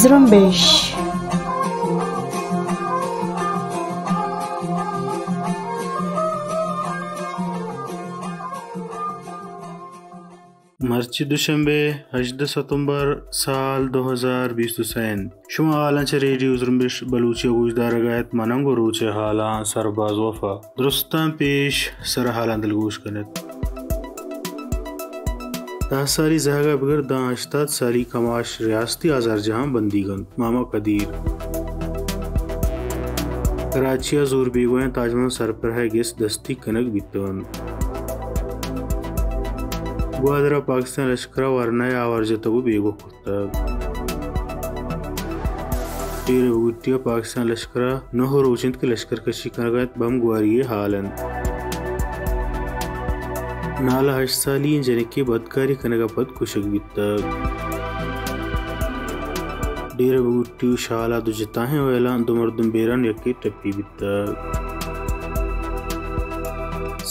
Zrumbeixe दुशंबे हजद September साल दो हज़ार बीस हुसैन शुमा आलंच रेडियो जुर्मिश बलूची गुजदार गायत मनंगो रूच हालां सरबाज वफा दुरुस्तां पेश सर हालां दिलगोश कनत दस सारी जहगा बगर दा अश्तात सारी कमाश रियासती आज़ार जहां बंदी गंद मामा कदीर कराची जोर बेगोया ताजमहल सर पर है गेस दस्ती कनक बितवन bu Pakistan lashkari avarjatgu begok kutdi टीर Pakistan लश्कर नहर उचिंद के लश्कर कशी करगत बम गुआरिय हालन नाला हशसाली जनके बदकारी कनगा पद कुशक डेर बुट्टी शाला दुजता तो है वेला तो दुमर दुम्बेरन यके टप्पी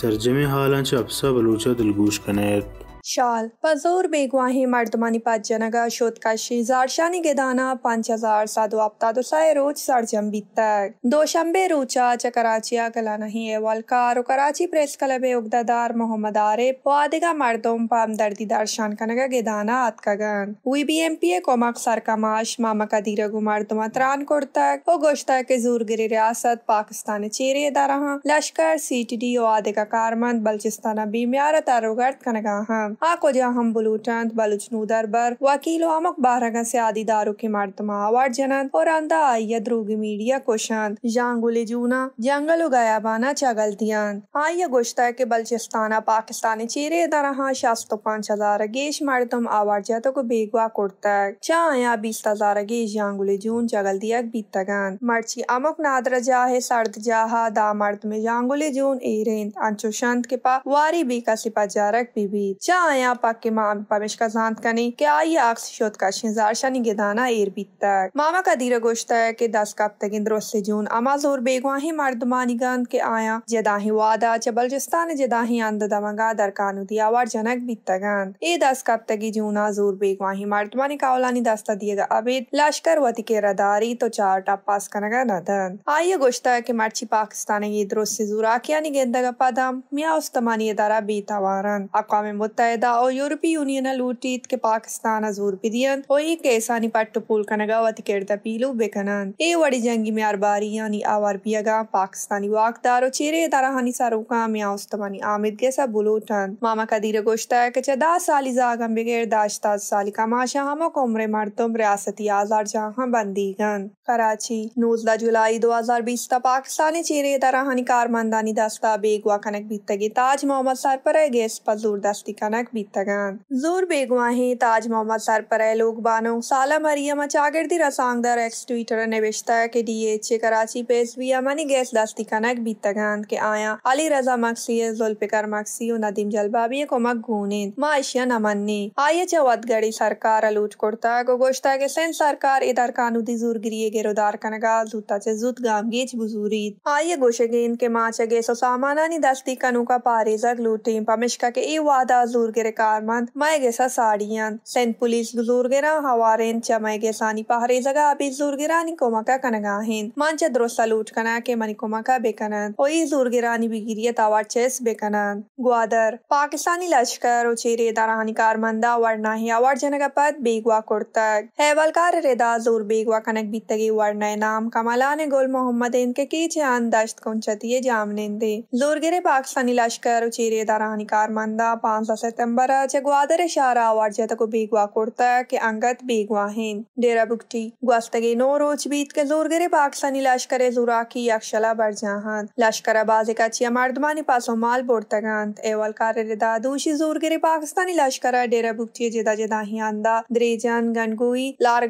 सरजमे हालां अफसा बलूचा दिलगूश कनेत ಶಾಲ್ ಪಜೂರ್ ಬೇಗ್ವಾಹಿ ಮರ್ದಮಾನಿ ಪಜ್ಜನಗ ಶೋತ್ಕಾಶಿ ಜಾರ್ಶಾನಿ गेदाना पांच हजार साधु आपता दुसाए रोज सरजम बीतक दो दोशंबे रूचा च कराचिया कला नहीं एवल कार कराची प्रेस क्लब उगदादार मोहम्मद आरे पादिगा मर्दों पाम दर्दी दर्शान कनगा गेदाना आतकगन वी बी एम पी ए कोमक सरकमाश मामा का दीरा गु मर्दमा त्रान कुर्तक वो गोश्ता के जोर गिरी रियासत पाकिस्तान चेरे दारहा लश्कर सी टी डी वादिगा कारमंद बलचिस्ताना बीमार तारोगर्द कनगा हम हाँ। ಆಕೋಜಾ ಹಂಬುಲೂಟಂತ್ ಬಲುಚ್ನು ದರ್ಬರ್ ವಕೀಲು ಅಮಕ್ ಬಾರಗಸೆ ಆದಿದಾರು ಕೆ ಮರ್ತಮ ಅವಾರ್ಡ್ ಜನಂತ್ और अंदा आइया द्रोगी मीडिया को शांत जांगुले जूना जंगलो गयाबाना चगलतियान आइया गोश्ता के बलचिस्ताना पाकिस्तानी चीरे दरहा शास्तो पाँच हजार गेश मर्दम आवार जातो को बेगवा कुर्तक चाया बीस हजार गेश जांगुले जून चगल दिया बीतगन मर्ची अमक नादर जाहे सर्द जाहा दा मर्द में जांगुले जून एरेन अंचो शांत के पा वारी बी का सिपा जारक बीबी चा ayağın pakiman kazandkani ki ayı aks şotkaşın zarşani gedana एर बीतता मामा का दीरा गोश्ता है कि दस कब तक इंद्रो से जून अमाज और बेगवाही मर्दमानी गंद के आया जदाही वादा चबलजस्तान जदाही आंद दमंगा दरकानु दिया वार जनक बीतता गंद ए दस कब तक जूना जोर बेगवाही मर्दमानी कावलानी दस्ता दिएगा अबेद लश्कर वती के रदारी तो चार टप पास कनगा नदन आइए गोश्ता है कि मर्ची पाकिस्तान ये द्रो से जूराकिया नि गेंदा का पदम मिया उस्तमानी अदारा बेतावार अकवा मुतहदा ও യൂറോപ്യൻ യൂണിയനാൽ ഊറ്റിയിത്ക്ക് പാകിസ്ഥാൻ അസൂർപിദിയൻ ഓ ഈ കേസാനി പട്ടുപൂൽ കനകാവത്ത് കേടുത പീലു ബെക്കനാൻ ഏ വടി ജംഗി മേ അർബാരി യാനി ആവാർ പിയഗ പാകിസ്ഥാനി വാക്താരോ ചിരേ തരഹാനി സറുക്കാ മേ ആസ്തമാനി ആമിദ് ഗെസ ബുലൂട്ടൻ മാമ കദീര गोश्ता है कि चदा साली जागम बगैर दाश्ता साली कमाशा हम कोमरे मरतम रियासती आजार जहाँ बंदी गन कराची नूजदा जुलाई दो हजार बीस तक पाकिस्तानी चीरे तरहानी कारमंदानी दस्ता बेगवा कनक बीतगी ताज मोहम्मद सर पर गैस पर जोर दस्ती कनक තරක් බිත්තගාන්. ޒޫރ ބޭގުވާހީ ތާޖ މޮހަމަދް ސަރްޕަރައިލޫގުބާނު ސާލަމަރިޔަމަ ಚಾಗರ್ದಿ ರಸಾಂಗ್ದಾರ ಎಕ್ಸ್ ಟ್ವೀಟರ್ ನೆವೆಶ್ತಾಯ ಕೆ ಡಿಎಚ್ಎ कराची पेश भी अमनी गैस दास्ती कनक बीतगान के आया अली रजा मक्सी जुल्फिकर मक्सी नदीम जलबाबी को मक घूने माशिया नमन्नी आये चवत गड़ी सरकार अलूट कुर्ता को गोश्ता के सेंध सरकार इधर कानूदी जूर गिरिए गिरोदार कनगा जूता चे जूत गामगीच बुजूरी आये गोशे गेंद के माँ चे गेसो सामानानी दस्ती कनू का पारेजक लूटी पमिश्का के ए वादा जूर gurgerekarman maegesa saadiyan. Sen pulis guzurgera hawaren cha maegesa ni pahre zaga abi zurgera ni komaka kanagahin. Mancha drosa loot kanake mani komaka bekanan. Oi zurgera ni bigiriya tawar chess bekanan. Gwadar Pakistani लश्कर उचेरे दारानी कारमंदा वरना ही आवार जनक पद बेगवा कुर्तक हैवलकार रेदा जोर बेगवा कनक बीतगी वरना नाम कमला ने गुल मोहम्मद इनके की जान दश्त कुंचतिये जामनिंदे जोर गिरे पाकिस्तानी लश्कर उचेरे दारानी कारमंदा पांच सौ से ಸೆಪ್ಟೆಂಬರ ಜಗುವಾದರೆ ಶಾರ ವಾರ್ಜತಕು ಬೀಗ್ವಾ ಕೊಡ್ತ ಕೆ ಅಂಗತ್ ಬೀಗ್ವಾ ಹೇನ್ डेरा बुकटी ग्वास्तगे नो रोज बीत के जोर गिरे पाकिस्तानी लश्कर जुराकी यक्षला बरजहान लश्कर बाजे का चिया मर्दमानी पासो माल बोर्तगंत एवल कारदा दूशी जोर गिरे पाकिस्तानी लश्कर डेरा बुकटी जिदा जिदा ही आंदा द्रेजन गनगुई लार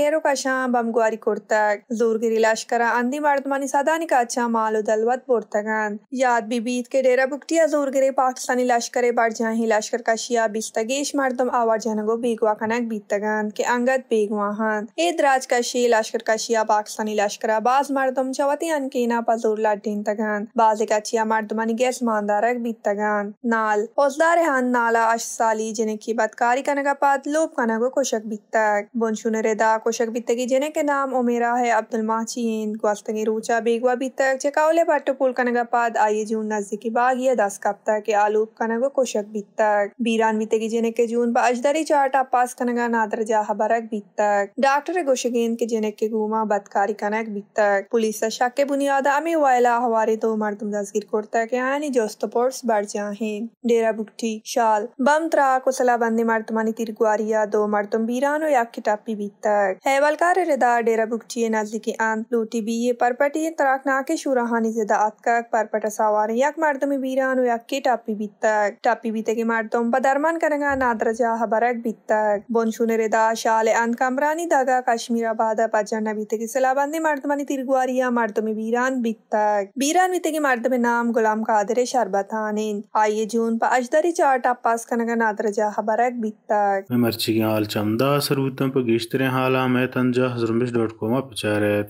केरो का शाम बमगुआरी कुर्तक जोर गिरी लश्कर आंधी मर्दमानी सदानी का अच्छा माल उदलवत बोर्तगंत याद भी बीत के डेरा बुकटिया जोर गिरे पाकिस्तानी लश्कर बढ़ जाही ಲಶ್ಕರ್ಕಶಿಯ ಬಿಸ್ತಗೇಶ್ ಮರ್ದಮ್ ಆವಾರ್ ಜನಗೋ ಬೇಗುವಾ ಕನಕ್ ಬಿತ್ತಗನ್ ಕೆ ಅಂಗದ್ ಬೇಗುವಾ ಹನ್ ಏದ್ लश्कर कशिया ಪಾಕಿಸ್ತಾನಿ ಲಶ್ಕರ ಬಾಸ್ ಮರ್ದಮ್ ಚವತಿ ಅನ್ಕೇನಾ ಪಜೂರ್ ಲಡ್ಡಿನ್ ತಗನ್ ಬಾಜೆ ಕಚಿಯ ಮರ್ದಮನಿ ಗೆಸ್ ಮಾಂದಾರಕ್ ಬಿತ್ತಗನ್ नाल हौसदार हन नाला अशसाली जिन्हें की बदकारी कनगा पाद लोप कनगो कोशक बीतक बुनशुन रेदा कोशक बीतगी जिन्हें के नाम उमेरा है अब्दुल माचीन ग्वास्तगी रूचा बेगवा बीतक चकावले पाटो पुल कनगा पात आइए जून नजदीकी बाग दस कब के आलोप कनगो कोशक बीतक bittak, bírán vitegijenek jún ba ajdari charta pass kanagan adar jaha barak bittak, doctor goshegen ke jenek ke guma batkari kanak bittak, police shak ke buniyada ami waila hawari do mardum dazgir korta ke ani jostoports bar jahen, dera bukti, shal, bam tra ko salabandi mardumani tirguariya do mardum bírán o yak ki tappi bittak. हैवलकार रिदा डेरा बुकचिए नजदीक आन लूटी B ये परपटी तराकनाके शूराहानी जिदा आतकक purport सवार यक मर्दमी बीरान यक के टापी बीतक टापी बीते के tompa nadraja habarak bittak. Bonchunereda shale and kamrani daga kashmira bada pajana bitegi selabandi mardmani tirguaria mardumi biran bittak. Biran bitegi mardme naam gulam kadere sharbatanin. Aye jun pa ajdari chart appas kanaga nadraja habarak bittak. Memarchi gal chamda sarutam pa gishtre hala मैं तंजा हजरमिश dot com आप